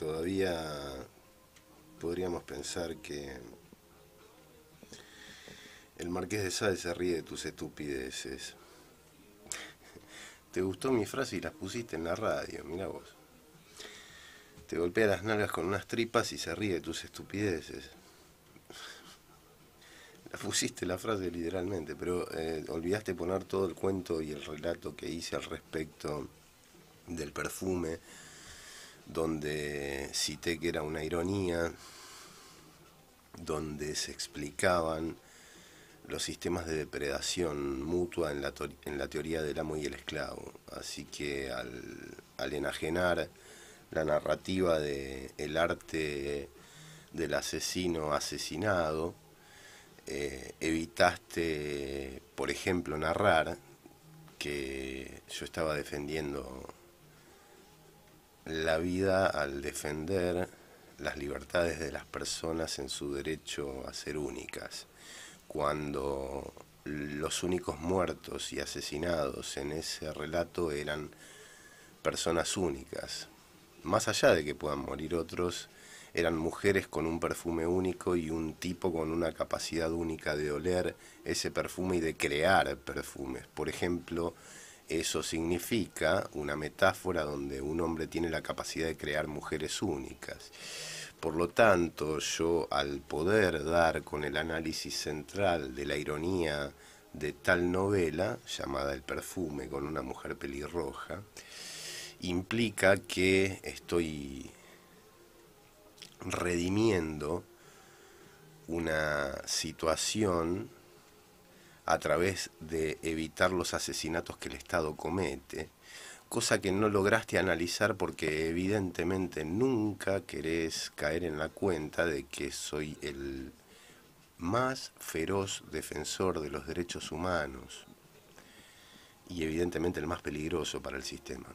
todavía podríamos pensar que el marqués de Sade se ríe de tus estupideces. Te gustó mi frase y las pusiste en la radio, mira vos. Te golpea las nalgas con unas tripas y se ríe de tus estupideces. La pusiste la frase literalmente, pero eh, olvidaste poner todo el cuento y el relato que hice al respecto del perfume, donde cité que era una ironía, donde se explicaban los sistemas de depredación mutua en la, en la teoría del amo y el esclavo. Así que al, enajenar la narrativa del el arte del asesino asesinado, eh, evitaste, por ejemplo, narrar que yo estaba defendiendo la vida al defender las libertades de las personas en su derecho a ser únicas, cuando los únicos muertos y asesinados en ese relato eran personas únicas, más allá de que puedan morir otros, eran mujeres con un perfume único y un tipo con una capacidad única de oler ese perfume y de crear perfumes. Por ejemplo, eso significa una metáfora donde un hombre tiene la capacidad de crear mujeres únicas. Por lo tanto, yo al poder dar con el análisis central de la ironía de tal novela, llamada El perfume, con una mujer pelirroja, implica que estoy redimiendo una situación a través de evitar los asesinatos que el Estado comete, cosa que no lograste analizar porque evidentemente nunca querés caer en la cuenta de que soy el más feroz defensor de los derechos humanos y evidentemente el más peligroso para el sistema.